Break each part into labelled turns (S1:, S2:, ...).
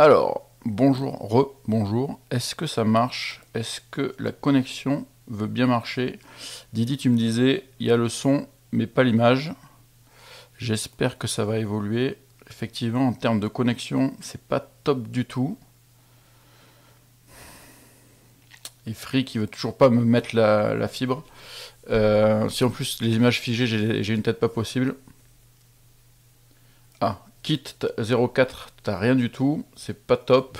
S1: Alors, bonjour, re-bonjour. Est-ce que ça marche Est-ce que la connexion veut bien marcher Didi, tu me disais, il y a le son, mais pas l'image. J'espère que ça va évoluer. Effectivement, en termes de connexion, c'est pas top du tout. Et Free qui veut toujours pas me mettre la, fibre. Euh, si en plus les images figées, j'ai une tête pas possible. Ah, Kit 04, t'as rien du tout, c'est pas top.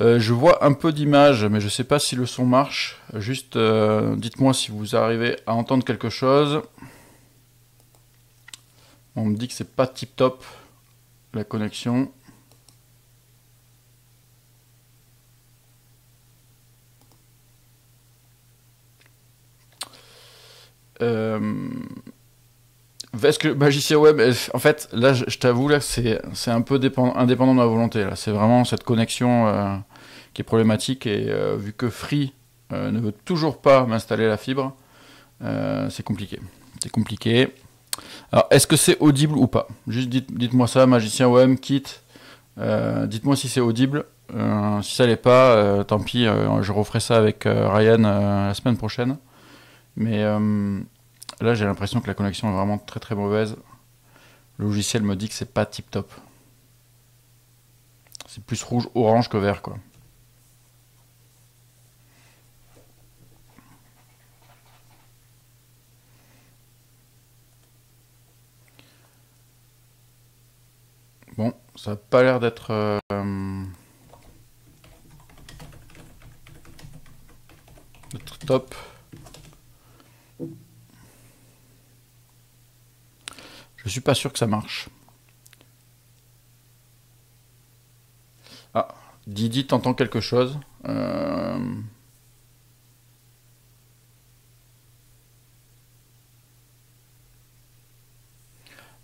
S1: Euh, je vois un peu d'image, mais je sais pas si le son marche. Juste, euh, dites-moi si vous arrivez à entendre quelque chose. On me dit que c'est pas tip top la connexion. Euh... Est-ce que magicien web, en fait, là, je, t'avoue, là, c'est, c'est un peu dépend, indépendant de ma volonté. Là. C'est vraiment cette connexion euh, qui est problématique. Et euh, vu que Free euh, ne veut toujours pas m'installer la fibre, c'est compliqué. C'est compliqué. Alors, est-ce que c'est audible ou pas Juste dites, moi ça, magicien web, quitte. dites-moi si c'est audible. si ça l'est pas, tant pis, je referai ça avec Ryan la semaine prochaine. Mais Là, j'ai l'impression que la connexion est vraiment très très mauvaise. Le logiciel me dit que c'est pas tip top. C'est plus rouge, orange que vert, quoi. Bon, ça n'a pas l'air d'être... Euh, top. Je suis pas sûr que ça marche. Ah, Didi, t'entends quelque chose euh.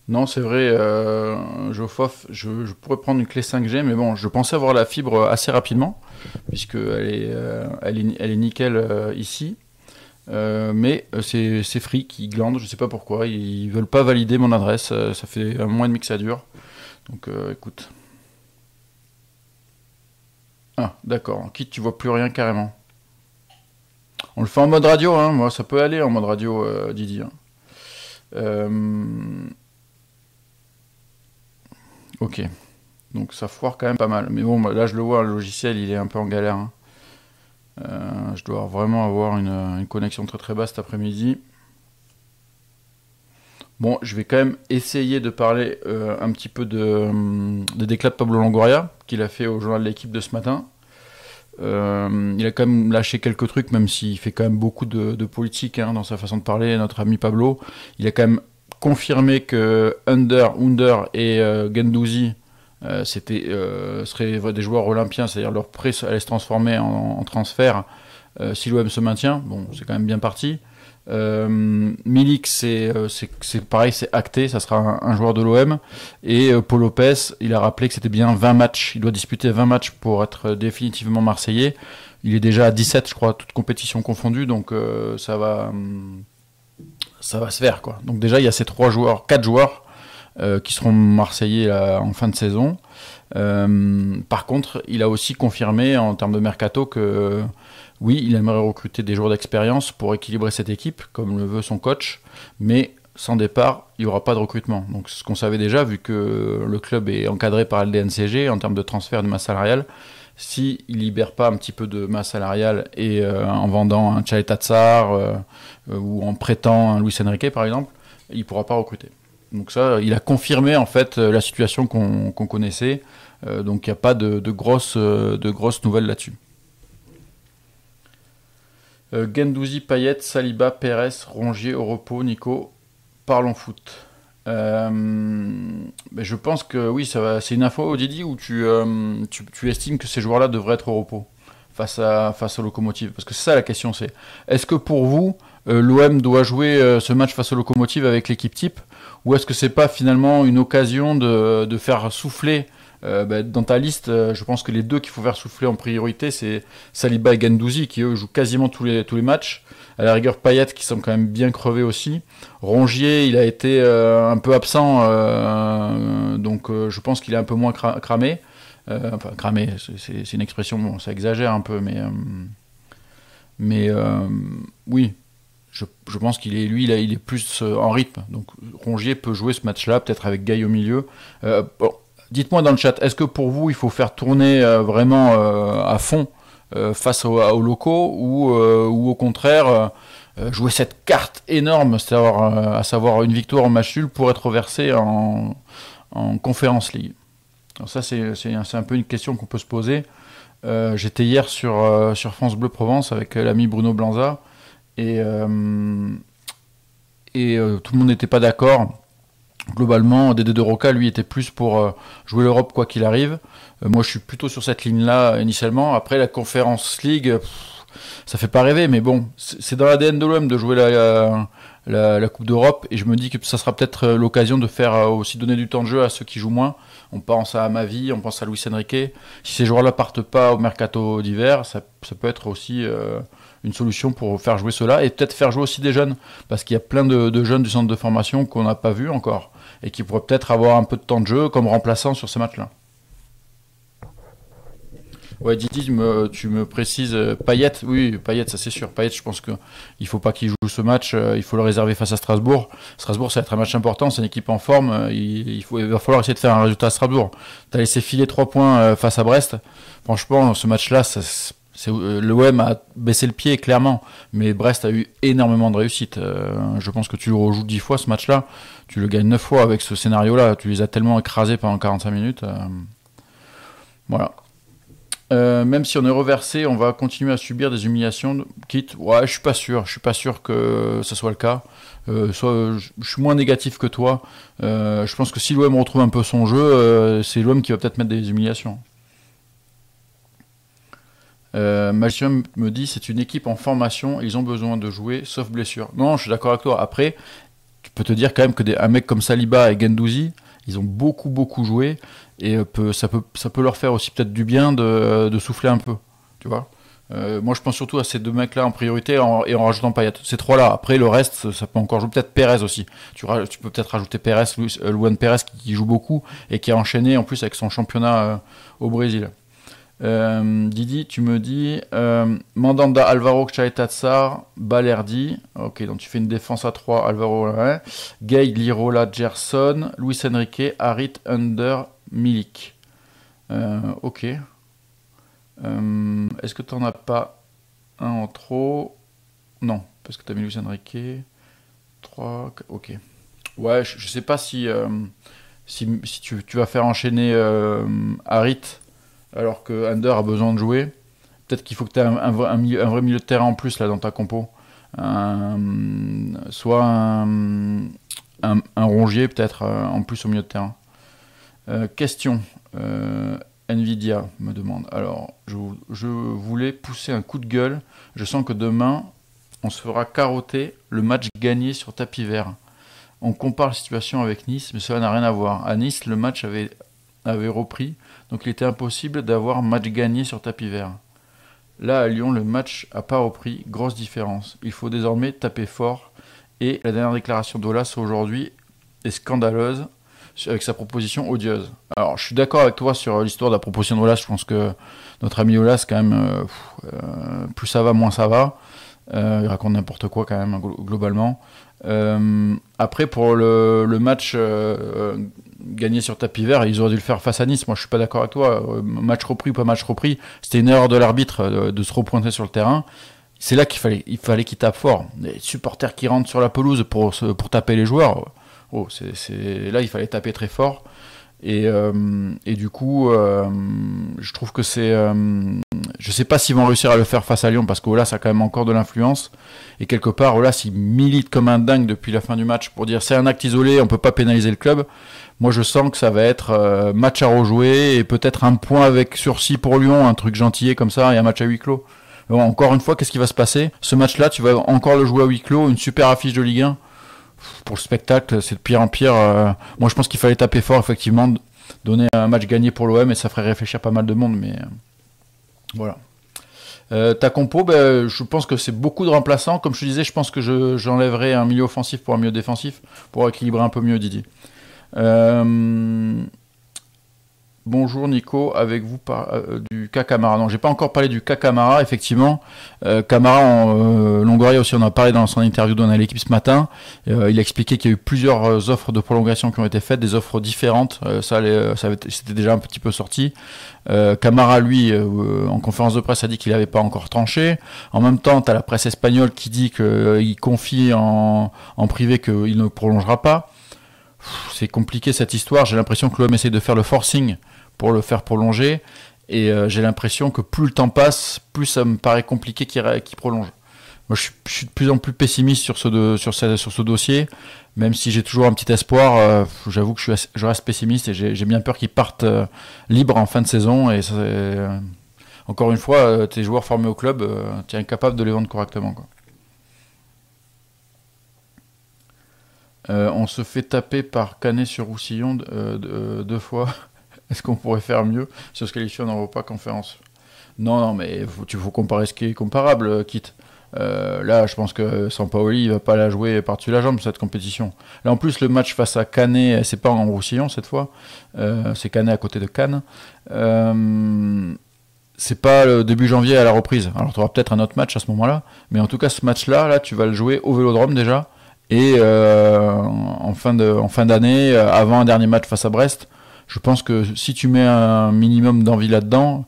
S1: Non, c'est vrai, euh, je, pourrais prendre une clé 5G, mais bon, je pensais avoir la fibre assez rapidement, puisqu'elle est, euh, elle est, nickel ici. Euh, mais euh, c'est, Free qui glande, je sais pas pourquoi. Ils, veulent pas valider mon adresse. Euh, ça fait un mois et demi que ça dure. Donc écoute. Ah, d'accord. en Quitte, tu vois plus rien carrément. On le fait en mode radio, hein. Moi, ça peut aller en mode radio, Didier. Didi. Hein. Ok. Donc ça foire quand même pas mal. Mais bon, là, je le vois, le logiciel, il est un peu en galère. Hein. Euh, je dois vraiment avoir une, connexion très très basse cet après-midi. Bon, je vais quand même essayer de parler euh, un petit peu de, hum, des déclats de Pablo Longoria, qu'il a fait au journal de l'équipe de ce matin. Euh, il a quand même lâché quelques trucs, même s'il fait quand même beaucoup de, politique hein, dans sa façon de parler, notre ami Pablo. Il a quand même confirmé que Under, Under et Gendouzi euh, euh, ce c'était seraient des joueurs olympiens, c'est-à-dire leur prêt allait se transformer en, transfert euh, si l'OM se maintient. Bon, c'est quand même bien parti. Milik, c'est pareil, c'est acté, ça sera un, joueur de l'OM. Et Paul Lopez, il a rappelé que c'était bien 20 matchs, il doit disputer 20 matchs pour être définitivement marseillais. Il est déjà à 17, je crois, toutes compétitions confondues, donc ça va, hum, ça va se faire. Quoi. Donc déjà, il y a ces trois joueurs, quatre joueurs euh, qui seront marseillais en fin de saison. Euh, par contre, il a aussi confirmé en termes de mercato que euh, oui, il aimerait recruter des joueurs d'expérience pour équilibrer cette équipe, comme le veut son coach, mais sans départ, il n'y aura pas de recrutement. Donc ce qu'on savait déjà, vu que le club est encadré par le DNCG en termes de transfert de masse salariale, s'il si ne libère pas un petit peu de masse salariale et en vendant un Chalet ou en prêtant un Luis Enrique par exemple, il ne pourra pas recruter. Donc ça, il a confirmé en fait euh, la situation qu'on connaissait. Euh, donc il n'y a pas de, grosses, euh, de grosses nouvelles là-dessus. Gendouzi, Payet, Saliba, Pérez, Rongier au repos, Nico, parlons foot. je pense que oui, c'est une info, Didi, où tu, estimes que ces joueurs-là devraient être au repos face à face aux locomotives Parce que c'est ça la question, c'est est-ce que pour vous, l'OM doit jouer ce match face aux locomotives avec l'équipe type ou est-ce que c'est pas finalement une occasion de, faire souffler euh, bah, dans ta liste, euh, je pense que les deux qu'il faut faire souffler en priorité, c'est Saliba et Gandouzi, qui eux jouent quasiment tous les, tous les matchs. À la rigueur, Payet, qui sont quand même bien crevé aussi. Rongier, il a été euh, un peu absent, donc je pense qu'il est un peu moins cramé. enfin, cramé, c'est une expression, bon, ça exagère un peu, mais. mais oui, je, pense qu'il est lui, il est plus euh, en rythme. Donc Rongier peut jouer ce match-là, peut-être avec Gaille au milieu. Euh, dites-moi dans le chat, est-ce que pour vous, il faut faire tourner euh, vraiment à fond face aux, locaux ou, ou, au contraire jouer cette carte énorme, -à, savoir, une victoire en match nul pour être reversé en, conférence Ligue Alors ça, c'est un, peu une question qu'on peut se poser. J'étais hier sur, sur France Bleu Provence avec l'ami Bruno Blanza et, euh, euh, tout le monde n'était pas d'accord. Globalement, Dédé de Roca, lui, était plus pour euh, jouer l'Europe quoi qu'il arrive. moi, je suis plutôt sur cette ligne-là initialement. Après, la Conférence League, ça ça fait pas rêver, mais bon, c'est dans l'ADN de l'OM de jouer la, Coupe d'Europe et je me dis que ça sera peut-être l'occasion de faire aussi donner du temps de jeu à ceux qui jouent moins. On pense à Mavi, on pense à Luis Enrique. Si ces joueurs-là partent pas au mercato d'hiver, ça, peut être aussi une solution pour faire jouer cela et peut-être faire jouer aussi des jeunes, parce qu'il y a plein de, jeunes du centre de formation qu'on n'a pas vu encore et qui pourraient peut-être avoir un peu de temps de jeu comme remplaçant sur ce matchs-là. Ouais, Didi, tu me, précises euh, Payet, oui, Payet, ça c'est sûr. payette je pense qu'il ne faut pas qu'il joue ce match, euh, il faut le réserver face à Strasbourg. Strasbourg, ça va être un match important, c'est une équipe en forme, euh, il, faut, il va falloir essayer de faire un résultat à Strasbourg. Tu as laissé filer trois points face à Brest, franchement, ce match-là, ça euh, L'OM a baissé le pied, clairement, mais Brest a eu énormément de réussite. Euh, je pense que tu le rejoues dix fois ce match-là, tu le gagnes neuf fois avec ce scénario-là. Tu les as tellement écrasés pendant 45 minutes. Euh, voilà. même si on est reversé, on va continuer à subir des humiliations. Quitte, ouais, je suis pas sûr, je suis pas sûr que ce soit le cas. je suis moins négatif que toi. je pense que si l'OM retrouve un peu son jeu, c'est l'OM qui va peut-être mettre des humiliations. Euh, me dit c'est une équipe en formation, ils ont besoin de jouer sauf blessure. Non, je suis d'accord avec toi. Après, tu peux te dire quand même que des, un mec comme Saliba et Gendouzi, ils ont beaucoup beaucoup joué et euh, ça, peut, ça peut leur faire aussi peut-être du bien de, souffler un peu. Tu vois euh, moi, je pense surtout à ces deux mecs-là en priorité et en rajoutant Payet. Ces trois-là. Après, le reste, ça peut encore jouer. Peut-être Pérez aussi. Tu, tu peux peut-être rajouter Pérez, euh, Luan Pérez qui, joue beaucoup et qui a enchaîné en plus avec son championnat au Brésil. Euh, Didi, tu me dis euh, Mandanda, Alvaro, Chaetatsar, Balerdi. Ok, donc tu fais une défense à 3, Alvaro, Gay, Lirola, Gerson, Luis Enrique, Harit, Under, Milik. Euh, ok. Est-ce que tu n'en as pas un en trop Non, parce que tu as mis Luis Enrique. 3, ok. Ouais, je, ne sais pas si, si, tu, tu, vas faire enchaîner Harit alors que Under a besoin de jouer. Peut-être qu'il faut que tu aies un, vrai milieu de terrain en plus là dans ta compo. soit un, rongier peut-être euh, en plus au milieu de terrain. Euh, question. Euh, Nvidia me demande. Alors, je, voulais pousser un coup de gueule. Je sens que demain, on se fera carotter le match gagné sur tapis vert. On compare la situation avec Nice, mais cela n'a rien à voir. À Nice, le match avait avait repris, donc il était impossible d'avoir match gagné sur tapis vert. Là à Lyon, le match n'a pas repris, grosse différence. Il faut désormais taper fort. Et la dernière déclaration d'Olas aujourd'hui est scandaleuse avec sa proposition odieuse. Alors je suis d'accord avec toi sur l'histoire de la proposition d'Olas. Je pense que notre ami Olas, quand même, euh, euh, plus ça va, moins ça va. Euh, il raconte n'importe quoi quand même globalement. après pour le match gagner sur tapis vert. Ils auraient dû le faire face à Nice. Moi, je suis pas d'accord avec toi. Euh, match repris ou pas match repris, c'était une erreur de l'arbitre euh, de, se repointer sur le terrain. C'est là qu'il fallait, il fallait qu'il tape fort. Les supporters qui rentrent sur la pelouse pour, pour taper les joueurs, oh, oh c'est, là il fallait taper très fort. Et, euh, du coup, je trouve que c'est, je sais pas s'ils vont réussir à le faire face à Lyon parce que ça a quand même encore de l'influence. Et quelque part, Olas il milite comme un dingue depuis la fin du match pour dire c'est un acte isolé, on peut pas pénaliser le club. Moi, je sens que ça va être euh, match à rejouer et peut-être un point avec sursis pour Lyon, un truc gentillé comme ça et un match à huis clos. encore une fois, qu'est-ce qui va se passer Ce match-là, tu vas encore le jouer à huis clos, une super affiche de Ligue 1. Pour le spectacle, c'est de pire en pire. Euh, moi, je pense qu'il fallait taper fort, effectivement, donner un match gagné pour l'OM et ça ferait réfléchir pas mal de monde, mais euh, voilà. ta compo, ben, je pense que c'est beaucoup de remplaçants. Comme je te disais, je pense que j'enlèverai un milieu offensif pour un milieu défensif pour équilibrer un peu mieux Didier. Euh, bonjour Nico, avec vous par... Euh, du cas Camara. Non, j'ai pas encore parlé du cas Camara, effectivement. Euh, Camara, en, euh, Longoria aussi, on a parlé dans son interview dans l'équipe ce matin. il a expliqué qu'il y a eu plusieurs offres de prolongation qui ont été faites, des offres différentes. ça, c'était déjà un petit peu sorti. Camara, lui, en conférence de presse, a dit qu'il n'avait pas encore tranché. En même temps, tu la presse espagnole qui dit qu'il confie en privé qu'il ne prolongera pas c'est compliqué cette histoire. J'ai l'impression que l'OM essaie de faire le forcing pour le faire prolonger. Et euh, j'ai l'impression que plus le temps passe, plus ça me paraît compliqué qu'il prolonge. Moi, je suis, de plus en plus pessimiste sur ce, dossier, même si j'ai toujours un petit espoir. Euh, j'avoue que je, reste pessimiste et j'ai bien peur qu'ils partent euh, libre en fin de saison. Et encore une fois, tes joueurs formés au club, tu es incapable de les vendre correctement. Euh, on se fait taper par Canet-sur-Roussillon euh, euh, deux fois. Est-ce qu'on pourrait faire mieux ce on se qualifie en repas Conférence Non, non, mais tu faut comparer ce qui est comparable, quitte. là, je pense que Paoli il va pas la jouer par-dessus la jambe cette compétition. Là, en plus, le match face à Canet, c'est pas en Roussillon cette fois, c'est Canet à côté de Cannes. c'est pas le début janvier à la reprise. Alors, tu auras peut-être un autre match à ce moment-là, mais en tout cas, ce match-là, là, tu vas le jouer au Vélodrome déjà et euh, en fin de, en fin d'année, euh, avant un dernier match face à Brest, je pense que si tu mets un minimum d'envie là-dedans,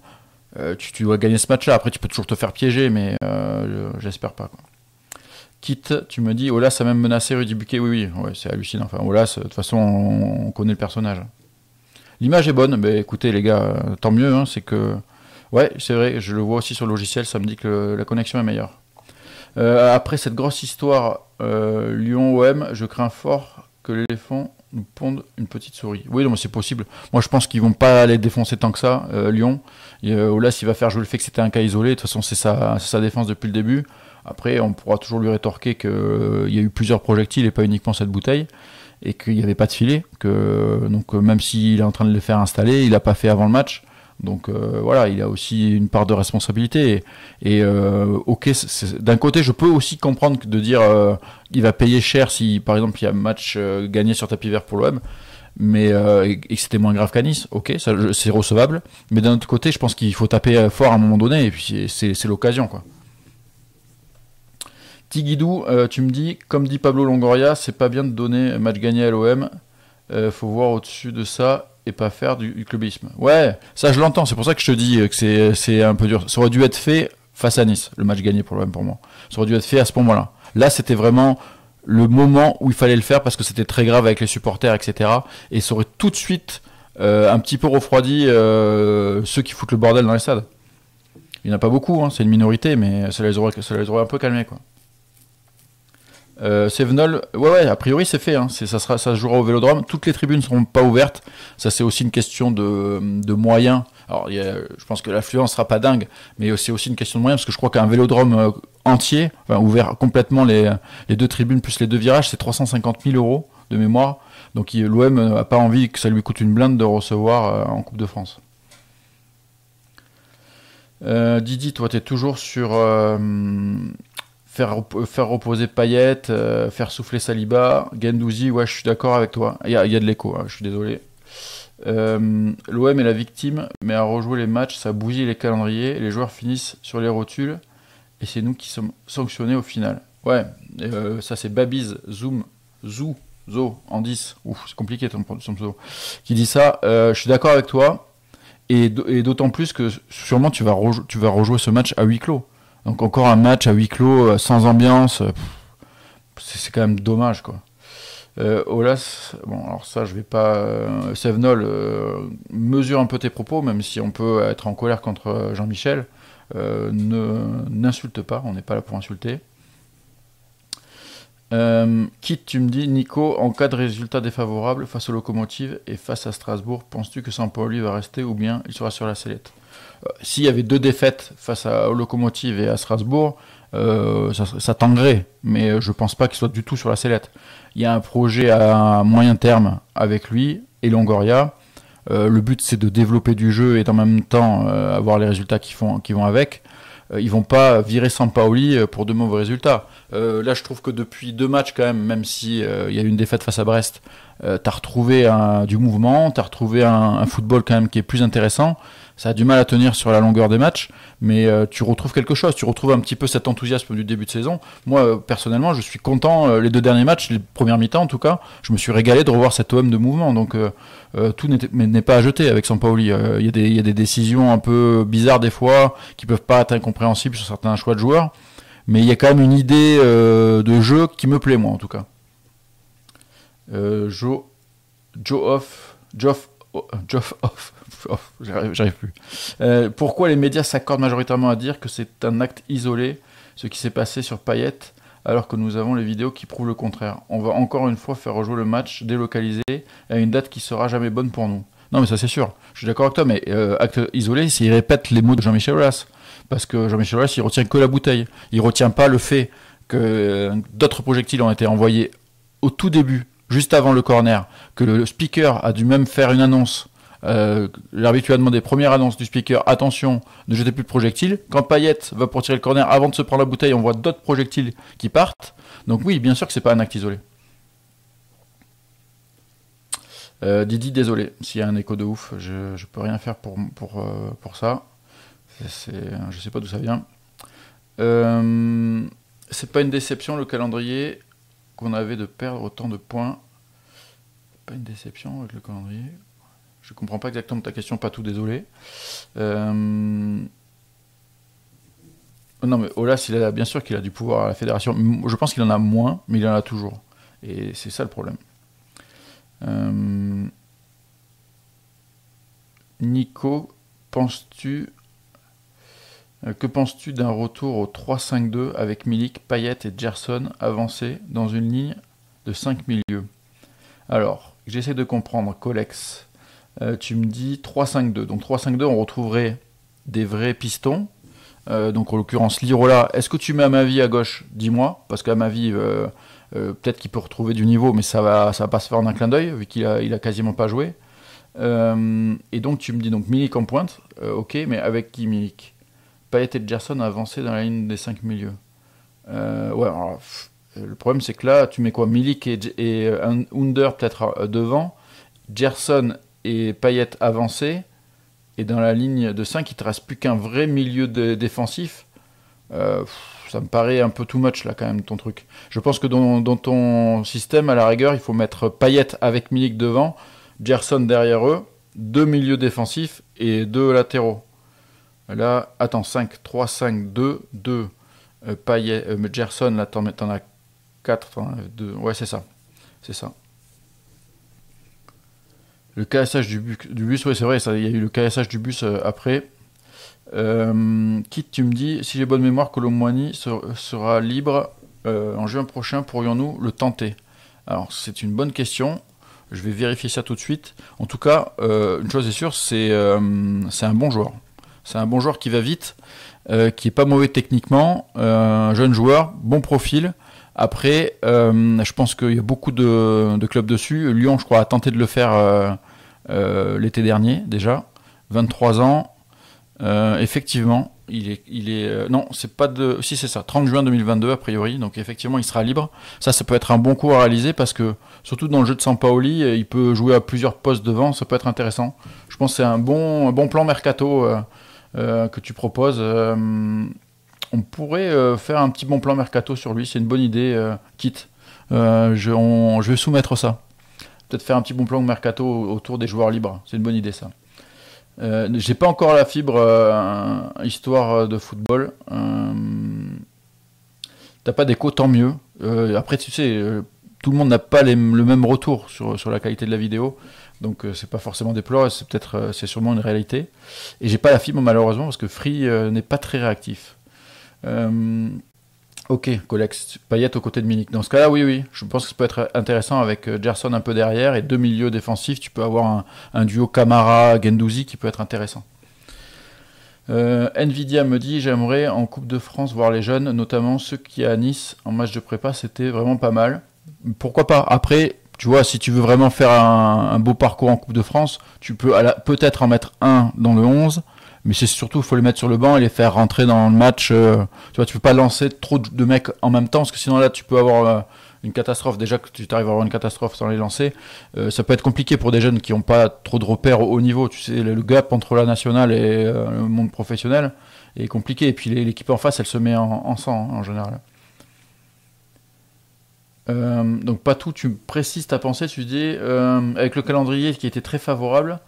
S1: euh, tu, dois gagner ce match-là. Après, tu peux toujours te faire piéger, mais j'espère pas. Quitte, tu me dis, ça a même menacé Rudy Buquet. Oui, oui, ouais, c'est hallucinant. Enfin, Olas, de toute façon, on, connaît le personnage. L'image est bonne, mais écoutez, les gars, tant mieux. Hein, c'est que. Ouais, c'est vrai, je le vois aussi sur le logiciel, ça me dit que la connexion est meilleure. Euh, après cette grosse histoire euh, Lyon-OM, je crains fort que l'éléphant nous ponde une petite souris. Oui, non, c'est possible. Moi, je pense qu'ils vont pas aller défoncer tant que ça, euh, Lyon. Et, il va faire jouer le fait que c'était un cas isolé. De toute façon, c'est sa, défense depuis le début. Après, on pourra toujours lui rétorquer qu'il y a eu plusieurs projectiles et pas uniquement cette bouteille et qu'il n'y avait pas de filet. Que, donc, même s'il est en train de les faire installer, il n'a pas fait avant le match. Donc euh, voilà, il a aussi une part de responsabilité. Et, euh, ok, d'un côté, je peux aussi comprendre de dire qu'il euh, il va payer cher si par exemple il y a un match gagné sur tapis vert pour l'OM, mais et, que c'était moins grave qu'Anis Nice. Ok, c'est recevable. Mais d'un autre côté, je pense qu'il faut taper fort à un moment donné, et puis c'est l'occasion quoi. Tiguidou, tu me dis, comme dit Pablo Longoria, c'est pas bien de donner match gagné à l'OM. faut voir au-dessus de ça et pas faire du, clubisme. Ouais, ça je l'entends, c'est pour ça que je te dis euh, que c'est un peu dur. Ça aurait dû être fait face à Nice, le match gagné pour pour moi. Ça aurait dû être fait à ce moment-là. Là, c'était vraiment le moment où il fallait le faire parce que c'était très grave avec les supporters, etc. Et ça aurait tout de suite euh, un petit peu refroidi euh, ceux qui foutent le bordel dans les stades. Il n'y en a pas beaucoup, hein. c'est une minorité, mais ça les aurait, ça les aurait un peu calmés. Quoi. C'est euh, Sevenol, ouais, ouais, a priori c'est fait, hein. ça, sera, ça se jouera au vélodrome. Toutes les tribunes ne seront pas ouvertes, ça c'est aussi une question de, moyens. Alors je pense que l'affluence sera pas dingue, mais c'est aussi une question de moyens parce que je crois qu'un vélodrome euh, entier, ouvert complètement les, deux tribunes plus les deux virages, c'est 350 000 euros de mémoire. Donc l'OM n'a pas envie que ça lui coûte une blinde de recevoir euh, en Coupe de France. Didi, toi, tu es toujours sur faire, euh, faire reposer Payet, euh, faire souffler Saliba, Gendouzi, ouais, je suis d'accord avec toi. Il y a, y a, de l'écho, hein, je suis désolé. Euh, L'OM est la victime, mais à rejouer les matchs, ça bousille les calendriers, les joueurs finissent sur les rotules, et c'est nous qui sommes sanctionnés au final. Ouais, ça c'est Babiz, Zoom, Zou, Zo, en 10, ouf, c'est compliqué ton, ton pseudo, qui dit ça. je suis d'accord avec toi, et d'autant plus que sûrement tu vas, tu vas rejouer ce match à huis clos. Donc encore un match à huis clos, euh, sans ambiance, euh, c'est quand même dommage quoi. Euh, Olas, bon alors ça je vais pas... Euh, mesure un peu tes propos, même si on peut être en colère contre Jean-Michel. ne n'insulte pas, on n'est pas là pour insulter. Euh, quitte qui, tu me dis, Nico, en cas de résultat défavorable face aux locomotives et face à Strasbourg, penses-tu que Sampaoli va rester ou bien il sera sur la sellette euh, S'il y avait deux défaites face aux locomotives et à Strasbourg, euh, ça, ça mais je pense pas qu'il soit du tout sur la sellette. Il y a un projet à moyen terme avec lui et Longoria. le but c'est de développer du jeu et en même temps avoir les résultats qui, font, qui vont avec. Euh, ils vont pas virer Paoli euh, pour de mauvais résultats. Euh, là, je trouve que depuis deux matchs, quand même, même si y a eu une défaite face à Brest, tu as retrouvé du mouvement, as retrouvé un, un, football quand même qui est plus intéressant ça a du mal à tenir sur la longueur des matchs, mais euh, tu retrouves quelque chose, tu retrouves un petit peu cet enthousiasme du début de saison. Moi, euh, personnellement, je suis content, euh, les deux derniers matchs, les premières mi-temps en tout cas, je me suis régalé de revoir cet OM de mouvement, donc tout n'est pas à jeter avec Sampaoli. Il y, a des décisions un peu bizarres des fois, qui peuvent pas être incompréhensibles sur certains choix de joueurs, mais il y a quand même une idée de jeu qui me plaît, moi en tout cas. Joe, Joe Off, Joff oh, Off, Off j'arrive plus. Euh, pourquoi les médias s'accordent majoritairement à dire que c'est un acte isolé, ce qui s'est passé sur Payette, alors que nous avons les vidéos qui prouvent le contraire On va encore une fois faire rejouer le match délocalisé à une date qui sera jamais bonne pour nous. Non, mais ça c'est sûr. Je suis d'accord avec toi, mais euh, acte isolé, s'il répète les mots de Jean-Michel Aulas. Parce que Jean-Michel Aulas, il retient que la bouteille. Il retient pas le fait que euh, d'autres projectiles ont été envoyés au tout début juste avant le corner, que le speaker a dû même faire une annonce euh, l'arbitre a demandé première annonce du speaker attention ne jetez plus de projectiles quand Payette va pour tirer le corner avant de se prendre la bouteille on voit d'autres projectiles qui partent donc oui bien sûr que c'est pas un acte isolé euh, Didi désolé s'il y a un écho de ouf je, ne peux rien faire pour, pour, euh, pour ça c'est, je sais pas d'où ça vient euh, c'est pas une déception le calendrier qu'on avait de perdre autant de points. Pas une déception avec le calendrier. Je comprends pas exactement ta question, pas tout, désolé. Euh, non, mais Olas, il a, bien sûr qu'il a du pouvoir à la fédération. Je pense qu'il en a moins, mais il en a toujours. Et c'est ça le problème. Euh, Nico, penses-tu euh, que penses-tu d'un retour au 3-5-2 avec Milik, Payet et Gerson avancés dans une ligne de 5 milieux Alors, j'essaie de comprendre, Colex. Euh, tu me dis 3-5-2. Donc 3-5-2, on retrouverait des vrais pistons. Euh, donc en l'occurrence, Lirola, est-ce que tu mets vie à gauche Dis-moi, parce ma vie, peut-être qu'il peut retrouver du niveau, mais ça va, ça va pas se faire en un clin d'œil, vu qu'il a, a quasiment pas joué. et donc tu me dis donc Milik en pointe, ok, mais avec qui Milik Payet et Gerson avancés dans la ligne des 5 milieux. Euh, ouais, le problème c'est que là, tu mets quoi Milik et, et euh, Under peut-être euh, devant, Gerson et Payet avancés, et dans la ligne de 5, il te reste plus qu'un vrai milieu défensif. ça me paraît un peu too much là quand même ton truc. Je pense que dans, dans ton système, à la rigueur, il faut mettre Payet avec Milik devant, Gerson derrière eux, deux milieux défensifs et deux latéraux. Là, attends, 5, 3, 5, 2, 2. Euh, Payet, euh, Gerson, là, t'en, as 4, as 2. Ouais, c'est ça. C'est ça. Le KSH du, du bus, ouais, c'est vrai, il y a eu le KSH du bus euh, après. Euh, Kit, tu me dis, si j'ai bonne mémoire, que ser sera libre en juin prochain, pourrions-nous le tenter Alors, c'est une bonne question. Je vais vérifier ça tout de suite. En tout cas, une chose est sûre, c'est, c'est un bon joueur. C'est un bon joueur qui va vite, euh, qui est pas mauvais techniquement, euh, un jeune joueur, bon profil. Après, euh, je pense qu'il y a beaucoup de, clubs dessus. Lyon, je crois, a tenté de le faire l'été dernier déjà. 23 ans, effectivement, il est, il est non, c'est pas de, si c'est ça, 30 juin 2022 a priori. Donc effectivement, il sera libre. Ça, ça peut être un bon coup à réaliser parce que surtout dans le jeu de Sampaoli, il peut jouer à plusieurs postes devant. Ça peut être intéressant. Je pense que c'est un bon, bon plan mercato euh, que tu proposes, euh, on pourrait euh, faire un petit bon plan mercato sur lui. C'est une bonne idée, quitte. Je, vais soumettre ça. Peut-être faire un petit bon plan mercato autour des joueurs libres. C'est une bonne idée, ça. j'ai pas encore la fibre histoire de football. T'as pas d'écho, tant mieux. après, tu sais, tout le monde n'a pas le même retour sur, sur, la qualité de la vidéo. Donc euh, c'est pas forcément déplorable, c'est peut-être euh, c'est sûrement une réalité. Et j'ai pas la fibre malheureusement parce que Free euh, n'est pas très réactif. Ok, Colex, Payet aux côtés de Milik. Dans ce cas-là, oui, oui, je pense que ça peut être intéressant avec Gerson un peu derrière et deux milieux défensifs. Tu peux avoir un, duo Camara-Gendouzi qui peut être intéressant. Nvidia me dit J'aimerais en Coupe de France voir les jeunes, notamment ceux qui à Nice en match de prépa, c'était vraiment pas mal. Pourquoi pas Après, tu vois, si tu veux vraiment faire un, beau parcours en Coupe de France, tu peux peut-être en mettre un dans le 11, mais c'est surtout il faut les mettre sur le banc et les faire rentrer dans le match. Euh, tu vois, tu peux pas lancer trop de mecs en même temps parce que sinon là tu peux avoir euh, une catastrophe. Déjà que tu arrives à avoir une catastrophe sans les lancer, euh, ça peut être compliqué pour des jeunes qui n'ont pas trop de repères au haut niveau. Tu sais, le gap entre la nationale et le monde professionnel est compliqué. Et puis l'équipe en face, elle se met en, sang hein, en général. Euh, donc pas tout, tu précises ta pensée, tu dis, euh, avec le calendrier qui était très favorable,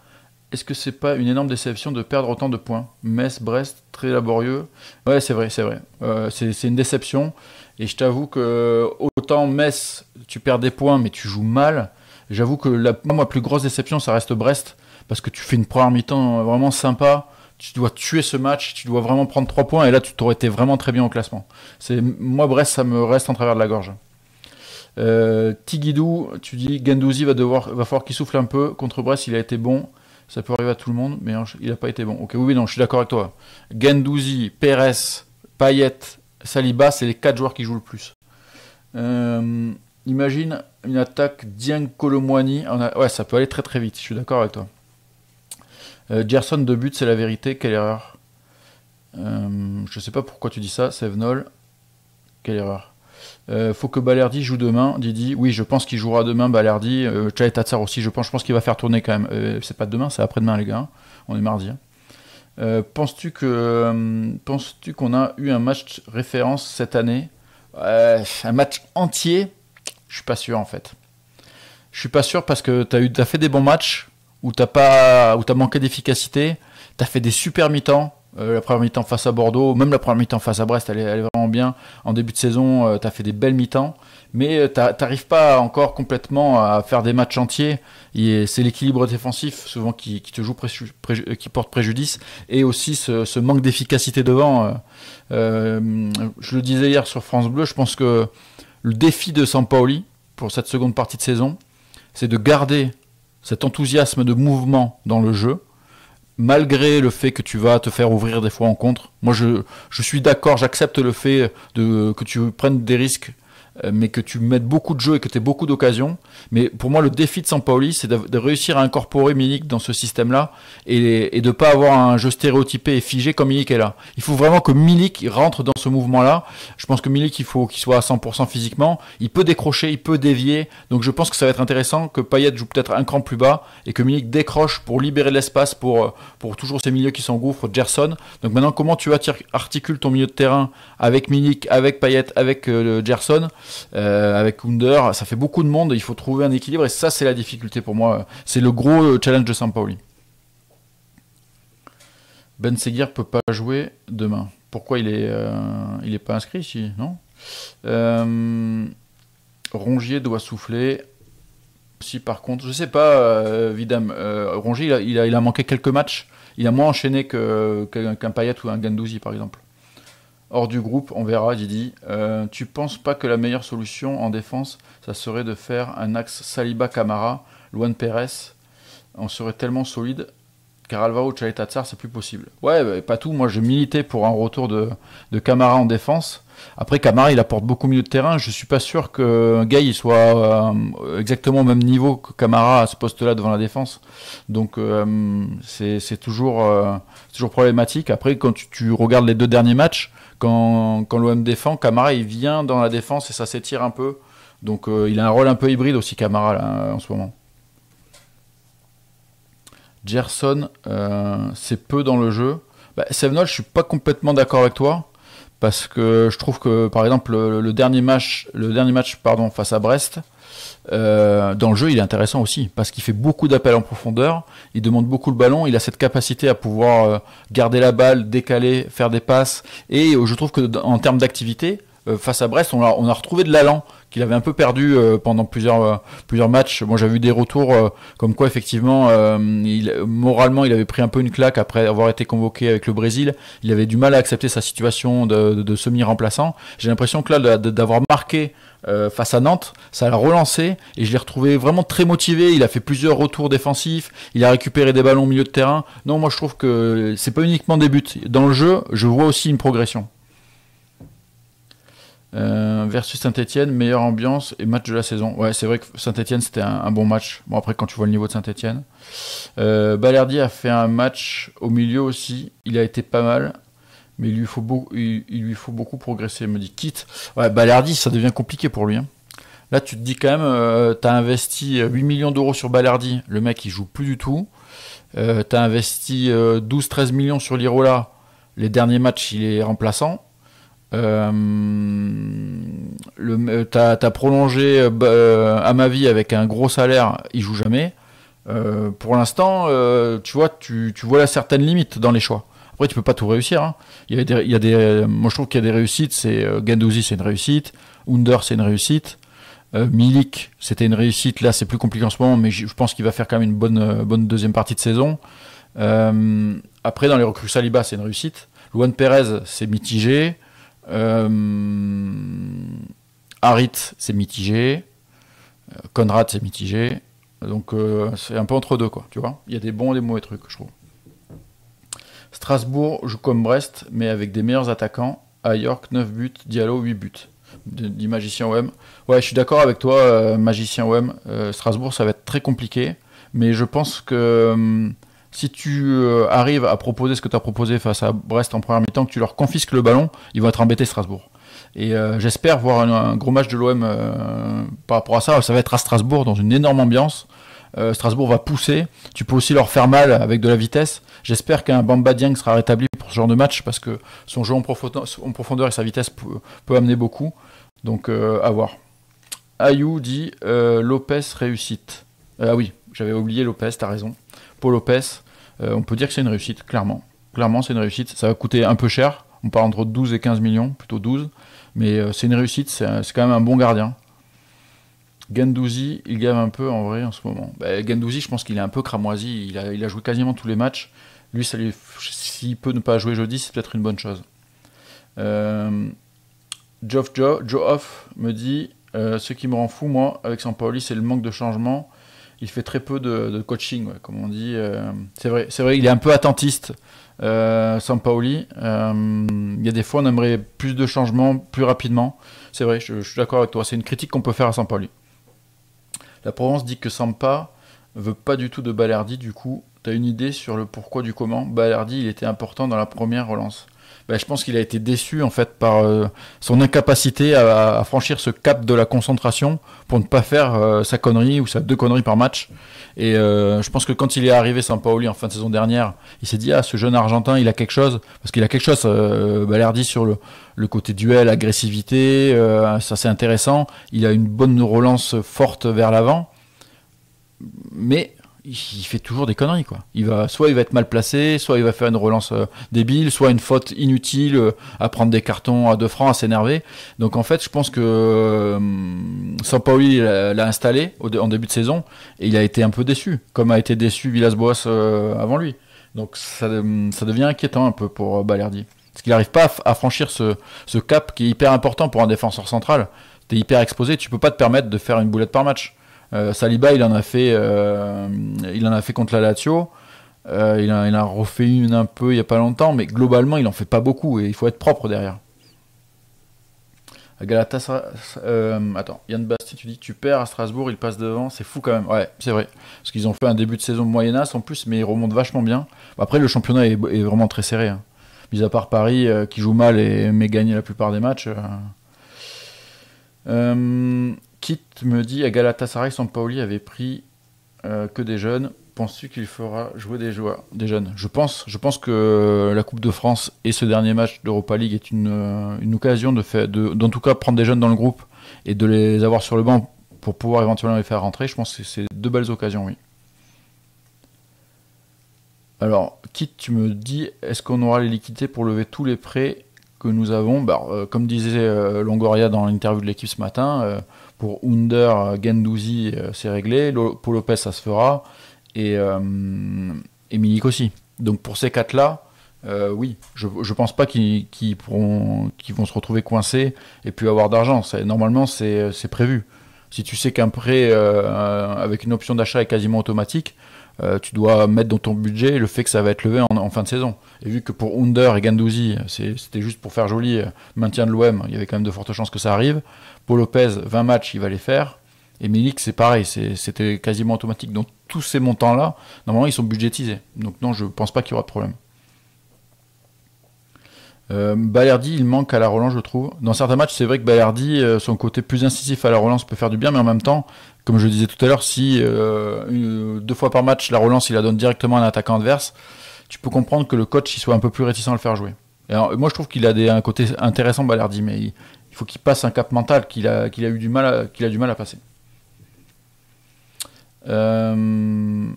S1: est-ce que c'est pas une énorme déception de perdre autant de points Metz, Brest, très laborieux. Ouais, c'est vrai, c'est vrai. Euh, c'est une déception. Et je t'avoue que autant Metz, tu perds des points, mais tu joues mal. J'avoue que la moi, plus grosse déception, ça reste Brest, parce que tu fais une première mi-temps vraiment sympa tu dois tuer ce match, tu dois vraiment prendre 3 points, et là tu t'aurais été vraiment très bien au classement. Moi, Brest, ça me reste en travers de la gorge. Euh, Tigidou, tu dis Gendouzi va devoir, va falloir qu'il souffle un peu. Contre Brest, il a été bon. Ça peut arriver à tout le monde, mais il n'a pas été bon. Ok, oui, non, je suis d'accord avec toi. Gendouzi, Pérez, Payet, Saliba, c'est les quatre joueurs qui jouent le plus. Euh, imagine une attaque Dieng Colomwani. Ouais, ça peut aller très très vite, je suis d'accord avec toi. Euh, Gerson, deux c'est la vérité. Quelle erreur. Euh, je sais pas pourquoi tu dis ça, Sevenol. Quelle erreur. Euh, faut que Balerdi joue demain. Didi, oui, je pense qu'il jouera demain. Balerdi, euh, Tatsar aussi, je pense, je pense qu'il va faire tourner quand même. Euh, c'est pas demain, c'est après-demain, les gars. On est mardi. Hein. Euh, penses-tu que hum, qu'on a eu un match référence cette année Un match entier Je suis pas sûr en fait. Je suis pas sûr parce que t'as eu fait des bons matchs où pas où t'as manqué d'efficacité. T'as fait des super mi-temps euh, la première mi-temps face à Bordeaux, même la première mi-temps face à Brest, elle est, vraiment bien. En début de saison, euh, tu as fait des belles mi-temps, mais euh, tu pas encore complètement à faire des matchs entiers. C'est l'équilibre défensif souvent qui, te joue qui porte préjudice, et aussi ce, manque d'efficacité devant. je le disais hier sur France Bleu, je pense que le défi de Sampaoli pour cette seconde partie de saison, c'est de garder cet enthousiasme de mouvement dans le jeu malgré le fait que tu vas te faire ouvrir des fois en contre. Moi, je, je suis d'accord, j'accepte le fait de, que tu prennes des risques euh, mais que tu mettes beaucoup de jeux et que tu aies beaucoup d'occasions. Mais pour moi, le défi de Sampaoli, c'est de, réussir à incorporer Milik dans ce système-là et, de de pas avoir un jeu stéréotypé et figé comme Milik est là. Il faut vraiment que Milik rentre dans ce mouvement-là. Je pense que Milik, il faut qu'il soit à 100% physiquement. Il peut décrocher, il peut dévier. Donc je pense que ça va être intéressant que Payet joue peut-être un cran plus bas et que Milik décroche pour libérer l'espace pour, euh, pour toujours ces milieux qui s'engouffrent. Gerson. Donc maintenant, comment tu articules ton milieu de terrain avec Milik, avec Payet, avec euh, Gerson euh, avec Under, ça fait beaucoup de monde, il faut trouver un équilibre et ça c'est la difficulté pour moi, c'est le gros euh, challenge de Sampaoli. Ben Seguir peut pas jouer demain. Pourquoi il est euh, il est pas inscrit ici, non Rongier doit souffler. Si par contre, je sais pas, Vidam, Rongier il a, manqué quelques matchs, il a moins enchaîné qu'un qu Payet ou un Gandouzi par exemple. Hors du groupe, on verra, Didi. Euh, tu penses pas que la meilleure solution en défense, ça serait de faire un axe Saliba-Camara, Luan Pérez On serait tellement solide. Car Alvaro c'est plus possible. Ouais, bah, pas tout. Moi, je militais pour un retour de, de Camara en défense. Après, Camara, il apporte beaucoup mieux de terrain. Je suis pas sûr que euh, Gay soit euh, exactement au même niveau que Camara à ce poste-là devant la défense. Donc, euh, c'est toujours, toujours problématique. Après, quand tu, regardes les deux derniers matchs, quand, l'OM défend, Camara, il vient dans la défense et ça s'étire un peu. Donc, il a un rôle un peu hybride aussi, Camara, en ce moment. Gerson, c'est peu dans le jeu. Bah, Sevenol, je suis pas complètement d'accord avec toi parce que je trouve que par exemple le, dernier match, le dernier match pardon, face à Brest, euh, dans le jeu il est intéressant aussi parce qu'il fait beaucoup d'appels en profondeur, il demande beaucoup le ballon, il a cette capacité à pouvoir euh, garder la balle, décaler, faire des passes et euh, je trouve que en termes d'activité face à Brest on a retrouvé de l'allant il avait un peu perdu euh, pendant plusieurs euh, plusieurs matchs. Moi, j'avais vu des retours euh, comme quoi effectivement, moralement, il avait pris un peu une claque après avoir été convoqué avec le Brésil. Il avait du mal à accepter sa situation de, semi-remplaçant. J'ai l'impression que là, d'avoir marqué face à Nantes, ça l'a relancé et je l'ai retrouvé vraiment très motivé. Il a fait plusieurs retours défensifs, il a récupéré des ballons au milieu de terrain. Non, moi je trouve que c'est pas uniquement des buts. Dans le jeu, je vois aussi une progression. Euh, versus Saint-Etienne, meilleure ambiance et match de la saison. Ouais, c'est vrai que Saint-Etienne, c'était un, bon match. Bon, après, quand tu vois le niveau de Saint-Etienne. Euh, Balerdi a fait un match au milieu aussi. Il a été pas mal. Mais il lui faut, beaucoup, il, lui faut beaucoup progresser. Il me dit quitte. Ouais, Balerdi, ça devient compliqué pour lui. Hein. Là, tu te dis quand même, euh, t'as investi 8 euh, millions d'euros sur Balerdi. Le mec, il joue plus du tout. t'as investi 12-13 millions sur Lirola. Les derniers matchs, il est remplaçant. Euh, euh, t'as prolongé à ma vie avec un gros salaire, il joue jamais. Euh, pour l'instant, tu vois, tu, vois la certaine limite dans les choix. Après, tu peux pas tout réussir. Hein. Il, y a des, il des, moi, je trouve qu'il y a des réussites. C'est c'est une réussite. Under, c'est une réussite. Milik, c'était une réussite. Là, c'est plus compliqué en ce moment, mais je pense qu'il va faire quand même une bonne, bonne deuxième partie de saison. après, dans les recrues Saliba, c'est une réussite. Luan Perez, c'est mitigé. Euh, Harit, c'est mitigé. Euh, Conrad, c'est mitigé. Donc euh, c'est un peu entre deux, quoi. Tu vois Il y a des bons et des mauvais trucs, je trouve. Strasbourg joue comme Brest, mais avec des meilleurs attaquants. À York, 9 buts. Diallo, 8 buts. Dit Magicien OM. Ouais, je suis d'accord avec toi, Magicien OM. Strasbourg, ça va être très compliqué. Mais je pense que hum, si tu euh, arrives à proposer ce que tu as proposé face à Brest en première mi-temps, que tu leur confisques le ballon, ils vont être embêtés Strasbourg. Et euh, j'espère voir un, gros match de l'OM euh, par rapport à ça. Ça va être à Strasbourg dans une énorme ambiance. Strasbourg va pousser. Tu peux aussi leur faire mal avec de la vitesse. J'espère qu'un Bamba Dieng sera rétabli pour ce genre de match parce que son jeu en profondeur et sa vitesse peut, amener beaucoup. Donc à voir. Ayou dit Lopez réussite. ah oui, j'avais oublié Lopez, t'as raison. Paul Lopez, euh, on peut dire que c'est une réussite, clairement. Clairement, c'est une réussite. Ça va coûter un peu cher. On parle entre 12 et 15 millions, plutôt 12. Mais euh, c'est une réussite, c'est quand même un bon gardien. Gendouzi, il gagne un peu en vrai en ce moment. Bah, Gendouzi, je pense qu'il est un peu cramoisi. Il a, joué quasiment tous les matchs. Lui, s'il peut ne pas jouer jeudi, c'est peut-être une bonne chose. Euh, Joe, Off me dit euh, Ce qui me rend fou, moi, avec Sampaoli, c'est le manque de changement il fait très peu de, coaching, comme on dit. Euh, c'est vrai, c'est vrai, il est un peu attentiste, euh, Sampaoli. Euh, il y a des fois, on aimerait plus de changements plus rapidement. C'est vrai, je, suis d'accord avec toi. C'est une critique qu'on peut faire à Saint-Pauli. La Provence dit que Sampa veut pas du tout de Balardi. Du coup, tu as une idée sur le pourquoi du comment Balardi, il était important dans la première relance. Ben je pense qu'il a été déçu en fait par euh, son incapacité à, franchir ce cap de la concentration pour ne pas faire euh, sa connerie ou sa deux conneries par match. Et euh, je pense que quand il est arrivé Saint-Paoli en fin de saison dernière, il s'est dit ah ce jeune Argentin il a quelque chose parce qu'il a quelque chose. Balerdi sur le, le, côté duel, agressivité, ça c'est intéressant. Il a une bonne relance forte vers l'avant, mais il fait toujours des conneries quoi. Il va soit il va être mal placé, soit il va faire une relance euh, débile, soit une faute inutile euh, à prendre des cartons à deux francs, à s'énerver. Donc en fait, je pense que euh, Sampaoli l'a installé en début de saison et il a été un peu déçu, comme a été déçu Villas-Boas euh, avant lui. Donc ça, devient inquiétant un peu pour Balerdi. Parce qu'il n'arrive pas à, franchir ce, ce, cap qui est hyper important pour un défenseur central. Tu es hyper exposé, tu peux pas te permettre de faire une boulette par match. Euh, Saliba, il en a fait, euh, il en a fait contre la Lazio. Euh, il, en a, refait une un peu il n'y a pas longtemps, mais globalement, il en fait pas beaucoup et il faut être propre derrière. Galatasaray. attends, Yann Basti, tu dis tu perds à Strasbourg, il passe devant, c'est fou quand même. Ouais, c'est vrai. Parce qu'ils ont fait un début de saison moyenasse en plus, mais ils remontent vachement bien. Après, le championnat est, vraiment très serré. Hein. Mis à part Paris qui joue mal et mais gagne la plupart des matchs. Kit me dit à Galatasaray, paoli avait pris euh, que des jeunes. Penses-tu qu'il fera jouer des joueurs, des jeunes Je pense, je pense que la Coupe de France et ce dernier match d'Europa League est une, euh, occasion de faire, d'en tout cas prendre des jeunes dans le groupe et de les avoir sur le banc pour pouvoir éventuellement les faire rentrer. Je pense que c'est deux belles occasions, oui. Alors, Kit, tu me dis, est-ce qu'on aura les liquidités pour lever tous les prêts que nous avons bah, euh, Comme disait Longoria dans l'interview de l'équipe ce matin, pour Under, euh, Gandouzi, euh, c'est réglé. Pour Lopez, ça se fera. Et, euh, et aussi. Donc pour ces quatre-là, oui, je, ne pense pas qu'ils vont se retrouver coincés et puis avoir d'argent. Normalement, c'est prévu. Si tu sais qu'un prêt avec une option d'achat est quasiment automatique, euh, tu dois mettre dans ton budget le fait que ça va être levé en, fin de saison. Et vu que pour Under et Gandouzi, c'était juste pour faire joli euh, maintien de l'OM, il y avait quand même de fortes chances que ça arrive. Paul Lopez, 20 matchs, il va les faire. Et Milik, c'est pareil, c'était quasiment automatique. Donc tous ces montants-là, normalement, ils sont budgétisés. Donc non, je pense pas qu'il y aura de problème. Euh, Balerdi, il manque à la relance, je trouve. Dans certains matchs, c'est vrai que Balerdi, euh, son côté plus incisif à la relance peut faire du bien, mais en même temps, comme je le disais tout à l'heure, si euh, deux fois par match, la relance, il la donne directement à un attaquant adverse, tu peux comprendre que le coach il soit un peu plus réticent à le faire jouer. alors, moi, je trouve qu'il a des, un côté intéressant, balardi mais il, faut qu'il passe un cap mental qu'il a, a, eu du mal à, a du mal à passer. Euh,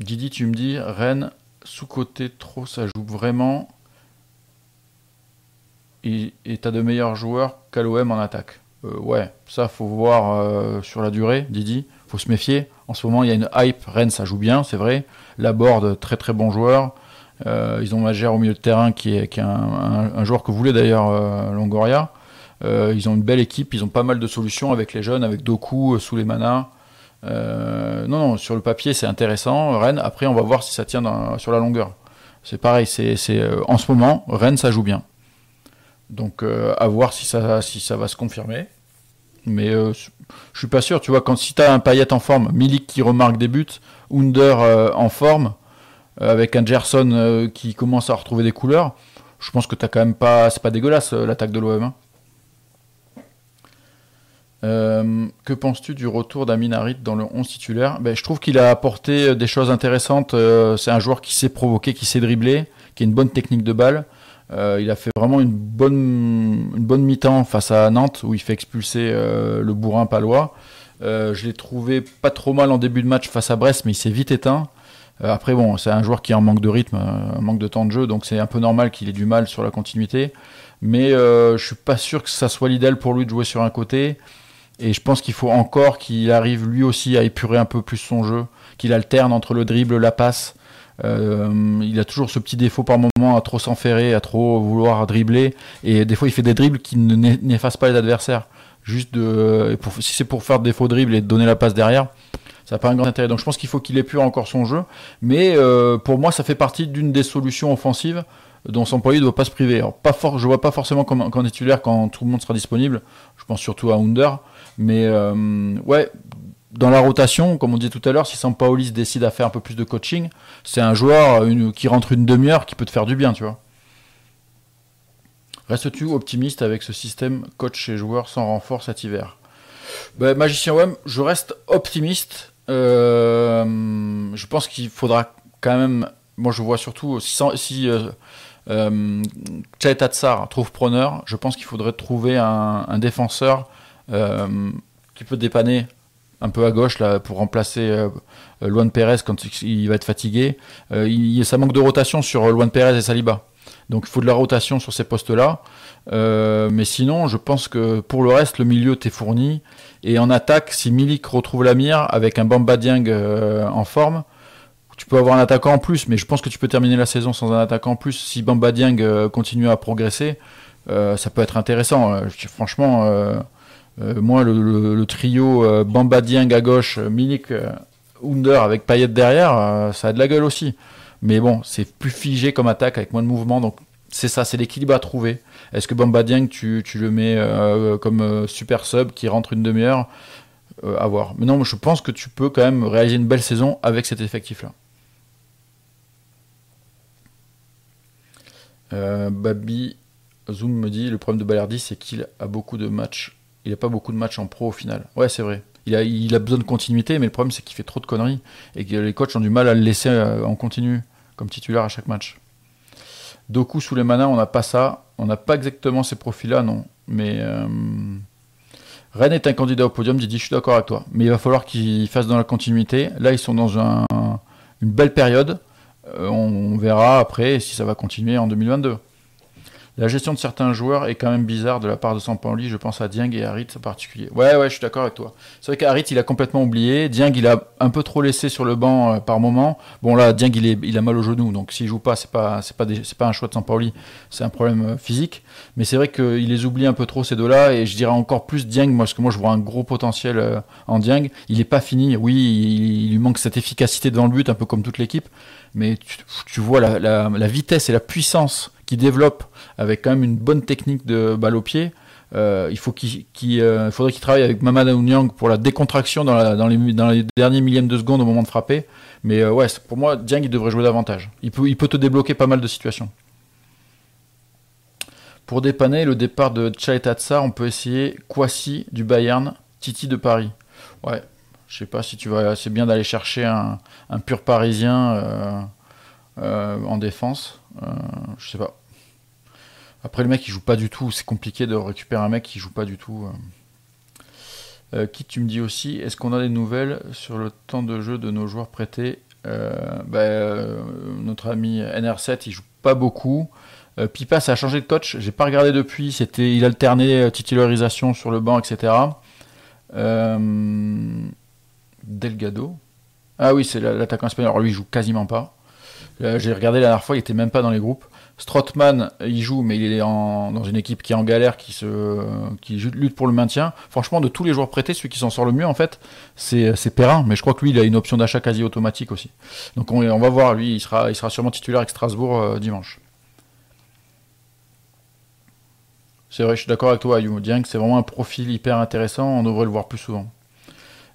S1: Didi, tu me dis, Rennes, sous-côté trop, ça joue vraiment. Et t'as de meilleurs joueurs qu'à l'OM en attaque. Euh, ouais, ça, faut voir euh, sur la durée, Didi. Faut se méfier. En ce moment, il y a une hype. Rennes, ça joue bien, c'est vrai. Laborde, très très bon joueur. Euh, ils ont Magère au milieu de terrain, qui est, un, joueur que voulait d'ailleurs Longoria. ils ont une belle équipe, ils ont pas mal de solutions avec les jeunes, avec Doku, sous les manas non, non, sur le papier, c'est intéressant. Rennes, après, on va voir si ça tient sur la longueur. C'est pareil, c'est en ce moment, Rennes, ça joue bien. Donc euh, à voir si ça, va se confirmer. Mais euh, je suis pas sûr, tu vois, quand si as un Payet en forme, Milik qui remarque des buts, Under euh, en forme, avec un Gerson qui commence à retrouver des couleurs, je pense que t'as quand même pas. C'est pas dégueulasse l'attaque de l'OM. que penses-tu du retour d'Amin dans le 11 titulaire ben, Je trouve qu'il a apporté des choses intéressantes. c'est un joueur qui sait provoquer, qui sait dribbler, qui a une bonne technique de balle. Euh, il a fait vraiment une bonne, mi-temps face à Nantes où il fait expulser euh, le bourrin palois. Euh, je l'ai trouvé pas trop mal en début de match face à Brest, mais il s'est vite éteint. après, bon, c'est un joueur qui a un manque de rythme, un manque de temps de jeu, donc c'est un peu normal qu'il ait du mal sur la continuité. Mais je suis pas sûr que ça soit l'idéal pour lui de jouer sur un côté. Et je pense qu'il faut encore qu'il arrive lui aussi à épurer un peu plus son jeu, qu'il alterne entre le dribble, la passe. Euh, il a toujours ce petit défaut par moment à trop s'enferrer, à trop vouloir dribbler. Et des fois, il fait des dribbles qui n'effacent pas les adversaires. Juste de, si c'est pour faire des faux dribbles et donner la passe derrière, ça n'a pas un grand intérêt. Donc je pense qu'il faut qu'il épure encore son jeu. Mais euh, pour moi, ça fait partie d'une des solutions offensives dont son employé ne doit pas se priver. Alors, pas je vois pas forcément qu'en titulaire, quand tout le monde sera disponible, je pense surtout à Under, mais euh, ouais, dans la rotation, comme on disait tout à l'heure, si Sampaolis décide à faire un peu plus de coaching, c'est un joueur qui rentre une demi-heure qui peut te faire du bien, tu vois. Restes-tu optimiste avec ce système coach et joueur sans renfort cet hiver ben, Magicien Wem, je reste optimiste. Euh, je pense qu'il faudra quand même. Moi, je vois surtout si, si euh, euh trouve preneur, je pense qu'il faudrait trouver un défenseur euh, qui peut dépanner un peu à gauche là pour remplacer euh, euh Luan Pérez quand il va être fatigué. Euh, il, ça manque de rotation sur euh, Luan Perez et Saliba. Donc il faut de la rotation sur ces postes-là. mais sinon, je pense que pour le reste, le milieu t'est fourni. Et en attaque, si Milik retrouve la mire avec un Bamba Dieng en forme, tu peux avoir un attaquant en plus. Mais je pense que tu peux terminer la saison sans un attaquant en plus. Si Bamba Dieng continue à progresser, ça peut être intéressant. franchement euh, moi, le, trio euh, Bamba à gauche, euh, Milik, Under avec Payet derrière, ça a de la gueule aussi. Mais bon, c'est plus figé comme attaque avec moins de mouvement, donc c'est ça, c'est l'équilibre à trouver. Est-ce que Bamba tu, le mets comme super sub qui rentre une demi-heure À voir. Mais non, je pense que tu peux quand même réaliser une belle saison avec cet effectif-là. Babi Zoom me dit le problème de Ballardi, c'est qu'il a beaucoup de matchs il a pas beaucoup de matchs en pro au final. Ouais, c'est vrai. Il a, il a besoin de continuité, mais le problème, c'est qu'il fait trop de conneries et que les coachs ont du mal à le laisser euh, en continu comme titulaire à chaque match. Doku sous les manas, on n'a pas ça. On n'a pas exactement ces profils-là, non. Mais euh, Rennes est un candidat au podium, dit, je suis d'accord avec toi. Mais il va falloir qu'il fasse dans la continuité. Là, ils sont dans une belle période. Euh, on verra après si ça va continuer en 2022. La gestion de certains joueurs est quand même bizarre de la part de Sampaoli. Je pense à Dieng et Harit en particulier. Ouais, ouais, je suis d'accord avec toi. C'est vrai qu'Harit, il a complètement oublié. Dieng, il a un peu trop laissé sur le banc euh, par moment. Bon, là, Dieng, il, est, il a mal au genou. Donc, s'il joue pas, c'est pas, c'est pas, c'est pas un choix de Sampaoli. C'est un problème euh, physique. Mais c'est vrai qu'il les oublie un peu trop, ces deux-là. Et je dirais encore plus Dieng, moi, parce que moi, je vois un gros potentiel euh, en Dieng. Il est pas fini. Oui, il, lui manque cette efficacité dans le but, un peu comme toute l'équipe. Mais tu, vois la, la, la vitesse et la puissance qu'il développe avec quand même une bonne technique de balle au pied. Euh, il faut euh, faudrait qu'il travaille avec Mamadou Yang pour la décontraction dans, les, derniers millièmes de seconde au moment de frapper. Mais euh, ouais, pour moi, Jiang il devrait jouer davantage. Il peut, il peut te débloquer pas mal de situations. Pour dépanner le départ de Tchaïtatsa, on peut essayer Kwasi du Bayern, Titi de Paris. Ouais, je sais pas si tu vas. C'est bien d'aller chercher un, un, pur parisien en défense. je sais pas. Après, le mec, il joue pas du tout. C'est compliqué de récupérer un mec qui joue pas du tout. Euh, qui euh, tu me dis aussi, est-ce qu'on a des nouvelles sur le temps de jeu de nos joueurs prêtés euh, bah, euh, Notre ami NR7, il joue pas beaucoup. Pipa, ça a changé de coach. J'ai pas regardé depuis. C'était, il alternait titularisation sur le banc, etc. Delgado. Ah oui, c'est l'attaquant espagnol. lui, il joue quasiment pas. J'ai regardé la dernière fois, il était même pas dans les groupes. Strottman, il joue, mais il est dans une équipe qui est en galère, qui, lutte pour le maintien. Franchement, de tous les joueurs prêtés, celui qui s'en sort le mieux, en fait, c'est Perrin. Mais je crois que lui, il a une option d'achat quasi automatique aussi. Donc on, va voir, lui, il sera, sûrement titulaire avec Strasbourg euh, dimanche. C'est vrai, je suis d'accord avec toi, Dieng. C'est vraiment un profil hyper intéressant. On devrait le voir plus souvent.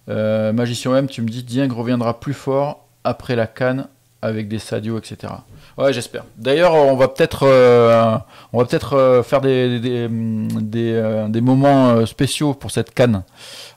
S1: Euh, Magicien M, tu me dis Dieng reviendra plus fort après la canne avec des Sadio, etc. Ouais, j'espère. D'ailleurs, on va peut-être euh, on va peut-être euh, faire des des, hum, euh, moments spéciaux pour cette canne.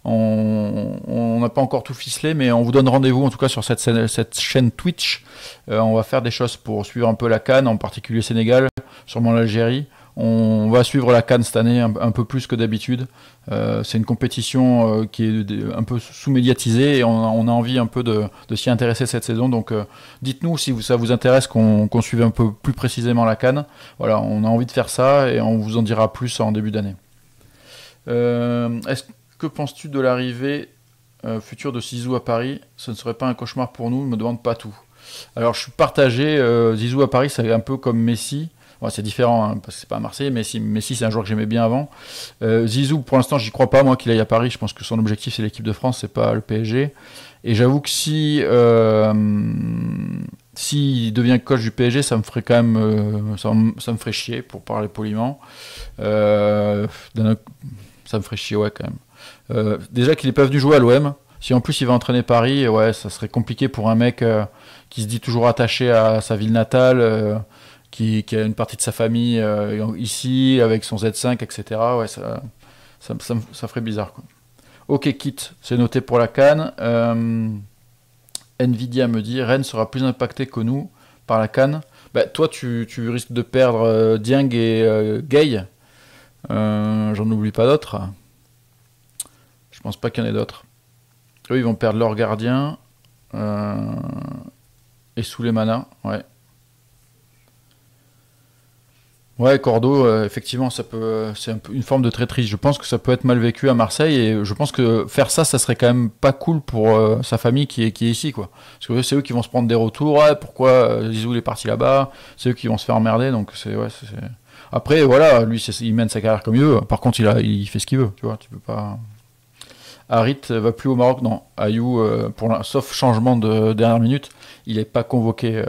S1: On n'a pas encore tout ficelé, mais on vous donne rendez-vous en tout cas sur cette, cette chaîne Twitch. on va faire des choses pour suivre un peu la canne, en particulier Sénégal, sûrement l'Algérie. On va suivre la Cannes cette année un, peu plus que d'habitude. Euh, c'est une compétition euh, qui est un peu sous-médiatisée et on, a envie un peu de, s'y intéresser cette saison. Donc euh, dites-nous si ça vous intéresse qu'on suive un peu plus précisément la Cannes. Voilà, on a envie de faire ça et on vous en dira plus en début d'année. Est-ce que penses-tu de l'arrivée future de Zizou à Paris Ce ne serait pas un cauchemar pour nous, ne me demande pas tout. Alors je suis partagé, Zizou à Paris c'est un peu comme Messi, c'est différent, hein, parce que c'est pas à Marseille, mais si, mais c'est un joueur que j'aimais bien avant. Euh, Zizou, pour l'instant, j'y crois pas, moi, qu'il aille à Paris. Je pense que son objectif, c'est l'équipe de France, c'est pas le PSG. Et j'avoue que si. Euh, s'il devient coach du PSG, ça me ferait quand même, euh, ça, me, ferait chier pour parler poliment. Euh, ça me ferait chier, ouais, quand même. déjà qu'il n'est pas venu jouer à l'OM. Si en plus il va entraîner Paris, ouais, ça serait compliqué pour un mec qui se dit toujours attaché à sa ville natale qui, a une partie de sa famille euh, ici, avec son Z5, etc. Ouais, ça, ça, ferait bizarre. Quoi. Ok, kit. c'est noté pour la canne. Euh, Nvidia me dit Rennes sera plus impacté que nous par la canne. Bah, toi, tu, risques de perdre euh, Dieng et Gay. J'en oublie pas d'autres. Je pense pas qu'il y en ait d'autres. Oui, ils vont perdre leur gardien et sous les manas. Ouais. Ouais, Cordo, euh, effectivement, ça peut, c'est une forme de traîtrise. Je pense que ça peut être mal vécu à Marseille et je pense que faire ça, ça serait quand même pas cool pour euh, sa famille qui est, ici, quoi. Parce que c'est eux qui vont se prendre des retours. pourquoi euh, Zizou il est parti là-bas C'est eux qui vont se faire emmerder. Donc c'est ouais, c'est... Après, voilà, lui, il mène sa carrière comme il veut. Par contre, il a, il fait ce qu'il veut. Tu vois, tu peux pas. Harit va plus au Maroc, non. Ayou, euh, pour sauf changement de dernière minute, il est pas convoqué.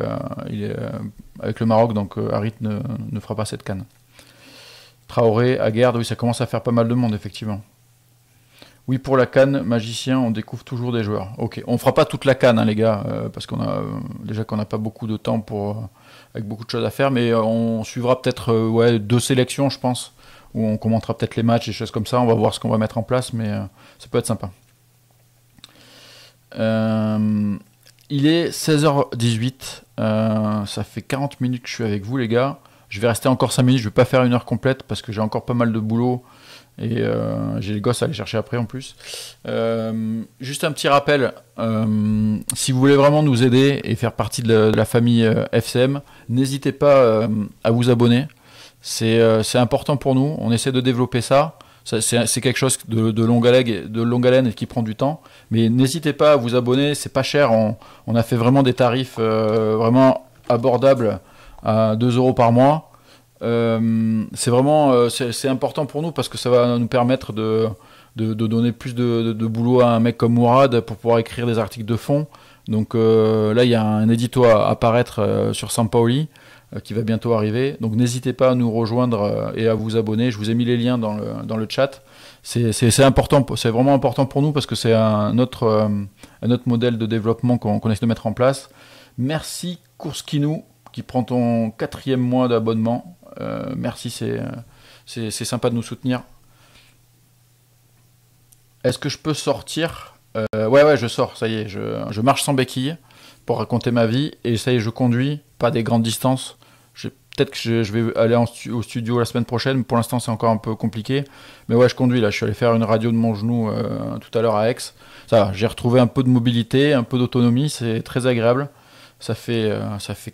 S1: il est avec le Maroc, donc euh, Harit ne, ne fera pas cette canne. Traoré, guerre, oui, ça commence à faire pas mal de monde, effectivement. Oui, pour la canne, magicien, on découvre toujours des joueurs. Ok, on fera pas toute la canne, hein, les gars, euh, parce qu'on a euh, déjà qu'on n'a pas beaucoup de temps pour avec beaucoup de choses à faire, mais on suivra peut-être ouais, deux sélections, je pense, où on commentera peut-être les matchs et choses comme ça. On va voir ce qu'on va mettre en place, mais ça peut être sympa. Il est 16h18. Euh, ça fait 40 minutes que je suis avec vous, les gars. Je vais rester encore 5 minutes. Je ne vais pas faire une heure complète parce que j'ai encore pas mal de boulot. Et euh, j'ai les gosses à aller chercher après en plus. Euh, juste un petit rappel, si vous voulez vraiment nous aider et faire partie de la, de la famille FCM, n'hésitez pas à vous abonner. C'est important pour nous, on essaie de développer ça. C'est quelque chose de, longue haleine, de longue haleine et qui prend du temps. Mais n'hésitez pas à vous abonner, c'est pas cher. On, a fait vraiment des tarifs euh, vraiment abordables à 2 euros par mois. Euh, c'est vraiment euh, important pour nous parce que ça va nous permettre de, donner plus de, boulot à un mec comme Mourad pour pouvoir écrire des articles de fond. Donc là, il y a un édito à apparaître sur Sampaoli. Euh, qui va bientôt arriver. Donc n'hésitez pas à nous rejoindre euh, et à vous abonner. Je vous ai mis les liens dans le, dans le chat. C'est important, vraiment important pour nous parce que c'est un, autre, euh, un autre modèle de développement qu'on qu essaie de mettre en place. Merci Kourskinou qui prend ton quatrième mois d'abonnement. merci, c'est sympa de nous soutenir. Est-ce que je peux sortir Ouais, ouais, je sors, ça y est, je, je marche sans béquille pour raconter ma vie. Et ça y est, je conduis, pas des grandes distances. Peut-être que je, vais aller au studio la semaine prochaine. Pour l'instant, c'est encore un peu compliqué. Mais ouais, je conduis là. Je suis allé faire une radio de mon genou euh, tout à l'heure à Aix. Ça j'ai retrouvé un peu de mobilité, un peu d'autonomie. C'est très agréable. Ça fait, euh, ça fait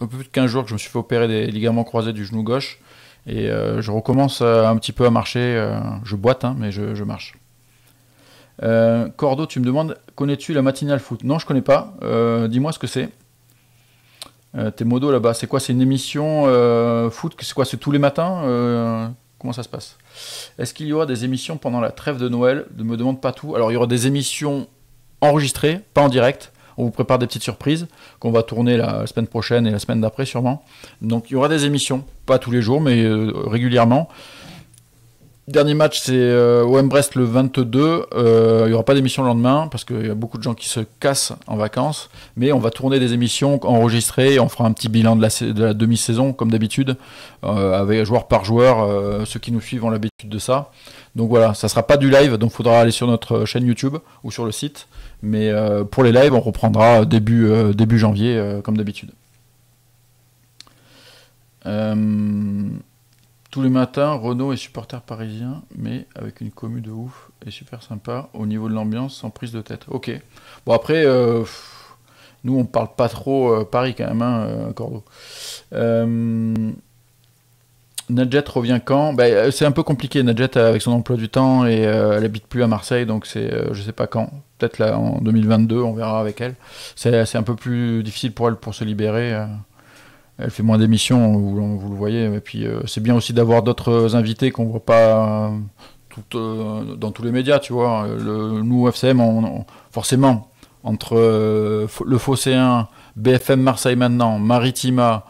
S1: un peu plus de 15 jours que je me suis fait opérer des ligaments croisés du genou gauche. Et euh, je recommence un petit peu à marcher. je boite, hein, mais je marche. Euh, Cordo, tu me demandes, connais-tu la matinale foot Non, je connais pas. Euh, dis-moi ce que c'est. Euh, tes modos là-bas, c'est quoi C'est une émission euh, foot C'est quoi C'est tous les matins Comment ça se passe Est-ce qu'il y aura des émissions pendant la trêve de Noël Ne me demande pas tout. Alors, il y aura des émissions enregistrées, pas en direct. On vous prépare des petites surprises qu'on va tourner la semaine prochaine et la semaine d'après sûrement. Donc il y aura des émissions, pas tous les jours, mais régulièrement. Dernier match, c'est au euh, OM Brest le 22. Euh, il n'y aura pas d'émission le lendemain parce qu'il y a beaucoup de gens qui se cassent en vacances. Mais on va tourner des émissions enregistrées. On fera un petit bilan de la, demi-saison, comme d'habitude, euh, avec joueur par joueur. ceux qui nous suivent ont l'habitude de ça. Donc voilà, ça ne sera pas du live, donc il faudra aller sur notre chaîne YouTube ou sur le site. Mais pour les lives, on reprendra début, début janvier, comme d'habitude. Euh... Tous les matins, Renault est supporter parisien, mais avec une commu de ouf et super sympa au niveau de l'ambiance, sans prise de tête. Ok. Bon, après, euh, nous, on parle pas trop euh, Paris quand même, hein, euh, Cordeau. Nadjet revient quand ben, C'est un peu compliqué, Nadjet, avec son emploi du temps, et elle habite plus à Marseille, donc c'est je sais pas quand. Peut-être là en 2022, on verra avec elle. C'est un peu plus difficile pour elle pour se libérer elle fait moins d'émissions, vous, le voyez. Et puis euh, c'est bien aussi d'avoir d'autres invités qu'on voit pas euh, euh, dans tous les médias, tu vois. Le, nous, FCM, forcément, entre le le 1, BFM Marseille maintenant, Maritima,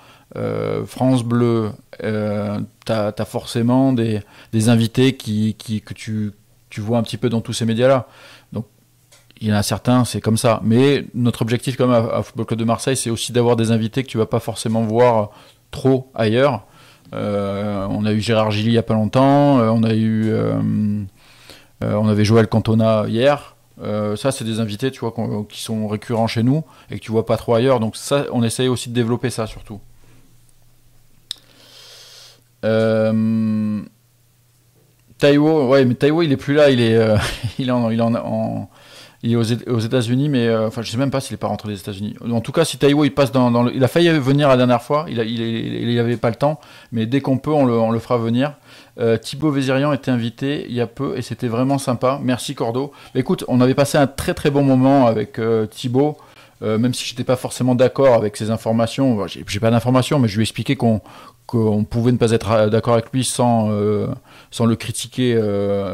S1: France Bleu, tu as, forcément des, invités que tu vois un petit peu dans tous ces médias-là il y en a certains, c'est comme ça. Mais notre objectif comme à, Football Club de Marseille, c'est aussi d'avoir des invités que tu vas pas forcément voir trop ailleurs. Euh, on a eu Gérard Gilly il n'y a pas longtemps, euh, on a eu, euh, on avait Joël Cantona hier. ça, c'est des invités, tu vois, qui sont récurrents chez nous et que tu vois pas trop ailleurs. Donc ça, on essaye aussi de développer ça surtout. Taiwo, ouais, mais Taiwo, il est plus là, il est, il en, il en il est aux, États-Unis, mais je euh, enfin, je sais même pas s'il n'est pas rentré des États-Unis. En tout cas, si Taiwo il passe dans, il a failli venir la dernière fois, il, n'y il, il, avait pas le temps, mais dès qu'on peut, on le, on le, fera venir. Thibault euh, Thibaut Vézirian était invité il y a peu et c'était vraiment sympa. Merci Cordo. Écoute, on avait passé un très très bon moment avec Thibault euh, Thibaut. même si j'étais pas forcément d'accord avec ses informations, Je j'ai pas d'informations, mais je lui ai expliqué qu'on qu'on pouvait ne pas être d'accord avec lui sans, sans le critiquer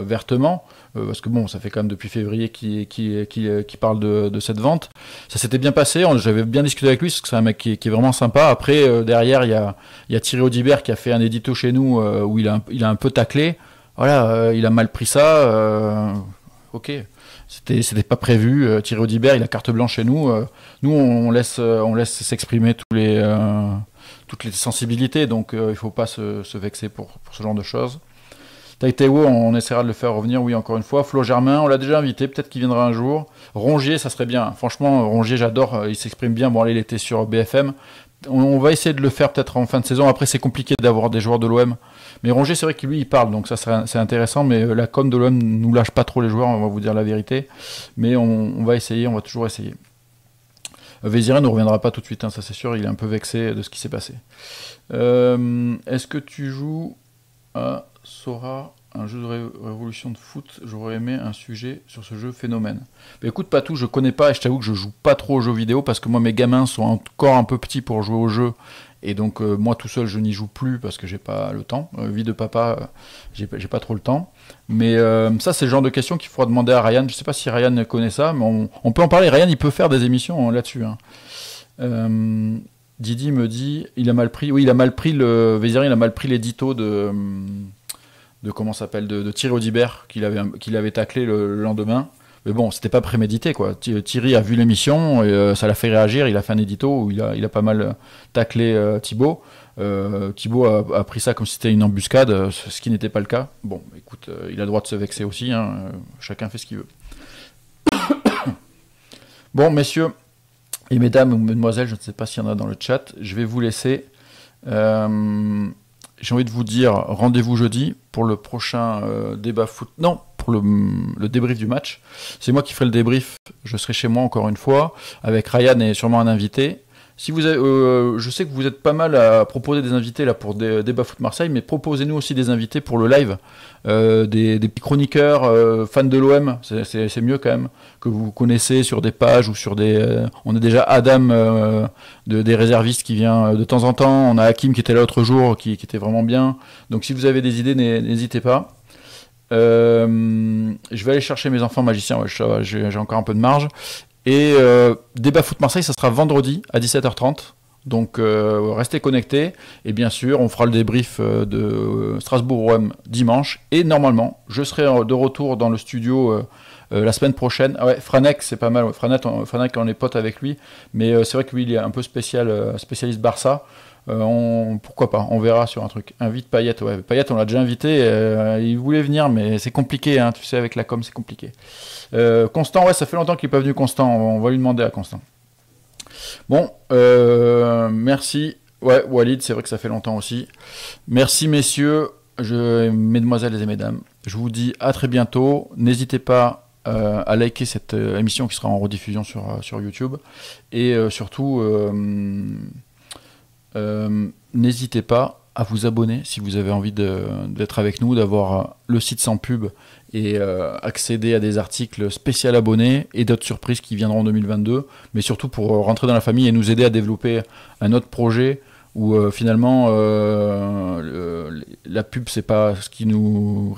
S1: vertement. Euh, parce que bon, ça fait quand même depuis février qu'il euh, qui, parle de, cette vente. Ça s'était bien passé, j'avais bien discuté avec lui, parce que c'est un mec qui, est vraiment sympa. Après, euh, derrière, il y a, Thierry Audibert qui a fait un édito chez nous où il a, un peu taclé. Voilà, il a mal pris ça. ok c'était pas prévu. Thierry Audibert, il a carte blanche chez nous. nous, on, laisse s'exprimer toutes les sensibilités, donc il ne faut pas se, vexer pour ce genre de choses. Taïtéo, on essaiera de le faire revenir, oui, encore une fois. Flo Germain, on l'a déjà invité, peut-être qu'il viendra un jour. Rongier, ça serait bien. Franchement, Rongier, j'adore, euh, il s'exprime bien. Bon, allez, il était sur BFM. On, va essayer de le faire peut-être en fin de saison. Après, c'est compliqué d'avoir des joueurs de l'OM. Mais Rongier, c'est vrai que lui, il parle, donc ça, c'est intéressant. Mais euh, la com de l'OM nous lâche pas trop les joueurs, on va vous dire la vérité. Mais on, va essayer, on va toujours essayer. Euh, Véziré ne reviendra pas tout de suite, hein, ça c'est sûr, il est un peu vexé de ce qui s'est passé. Est-ce que tu joues Sora, un jeu de révolution de foot. J'aurais aimé un sujet sur ce jeu phénomène. Mais écoute, pas tout, je connais pas et je t'avoue que je joue pas trop aux jeux vidéo parce que moi, mes gamins sont encore un peu petits pour jouer aux jeux. Et donc, euh, moi tout seul, je n'y joue plus parce que j'ai pas le temps. Euh, vie de papa, euh, j'ai pas trop le temps. Mais ça, c'est le genre de question qu'il faudra demander à Ryan. Je sais pas si Ryan connaît ça, mais on, peut en parler. Ryan, il peut faire des émissions là-dessus. Hein. Didi me dit, il a mal pris, oui, il a mal pris le, Vézirin, il a mal pris l'édito de, de comment s'appelle de, de, Thierry Audibert qu'il avait, qu'il avait taclé le, lendemain. Mais bon, c'était pas prémédité, quoi. Thierry a vu l'émission et euh, ça l'a fait réagir. Il a fait un édito où il a, il a pas mal euh, taclé euh, Thibaut. Thibaut a, pris ça comme si c'était une embuscade, ce qui n'était pas le cas. Bon, écoute, il a le droit de se vexer aussi. Hein, chacun fait ce qu'il veut. bon, messieurs et mesdames ou mesdemoiselles, je ne sais pas s'il y en a dans le chat, je vais vous laisser j'ai envie de vous dire rendez-vous jeudi pour le prochain euh, débat foot. Non, pour le, le débrief du match. C'est moi qui ferai le débrief. Je serai chez moi encore une fois avec Ryan et sûrement un invité. Si vous euh, je sais que vous êtes pas mal à proposer des invités là pour des débats foot Marseille, mais proposez-nous aussi des invités pour le live, euh, des, petits chroniqueurs euh, fans de l'OM, c'est mieux quand même que vous connaissez sur des pages ou sur des. on a déjà Adam de, des réservistes qui vient de temps en temps, on a Hakim qui était là l'autre jour, qui, était vraiment bien. Donc si vous avez des idées, n'hésitez pas. je vais aller chercher mes enfants magiciens, j'ai encore un peu de marge. Et euh, débat foot Marseille, ça sera vendredi à 17h30. Donc euh, restez connectés et bien sûr on fera le débrief euh, de strasbourg rome dimanche et normalement je serai de retour dans le studio la semaine prochaine. Ah ouais, Franek c'est pas mal, Franek, on, est pote avec lui mais c'est vrai que lui il est un peu spécial, spécialiste Barça euh, on, pourquoi pas On verra sur un truc. Invite Payette, Ouais, Payette, on l'a déjà invité. Euh, il voulait venir, mais c'est compliqué. Hein, tu sais, avec la com, c'est compliqué. Euh, Constant, ouais, ça fait longtemps qu'il n'est pas venu. Constant, on va lui demander à Constant. Bon, merci. Ouais, Walid, c'est vrai que ça fait longtemps aussi. Merci, messieurs, je, mesdemoiselles et mesdames. Je vous dis à très bientôt. N'hésitez pas à liker cette émission qui sera en rediffusion sur, sur YouTube. Et surtout, euh, n'hésitez pas à vous abonner si vous avez envie d'être avec nous, d'avoir euh, le site sans pub et euh, accéder à des articles spécial abonnés et d'autres surprises qui viendront en 2022, mais surtout pour rentrer dans la famille et nous aider à développer un autre projet où finalement la pub c'est pas ce qui nous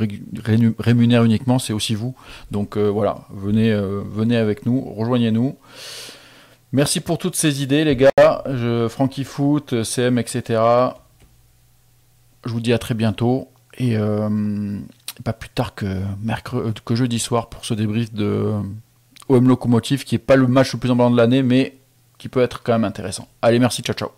S1: rémunère uniquement, c'est aussi vous. Donc voilà, venez, venez avec nous, rejoignez-nous. Merci pour toutes ces idées, les gars. Je, Frankie Foot, CM, etc. Je vous dis à très bientôt. Et euh, pas plus tard que, mercredi, euh, que jeudi soir pour ce débrief de OM Locomotive, qui n'est pas le match le plus important de l'année, mais qui peut être quand même intéressant. Allez, merci, ciao, ciao.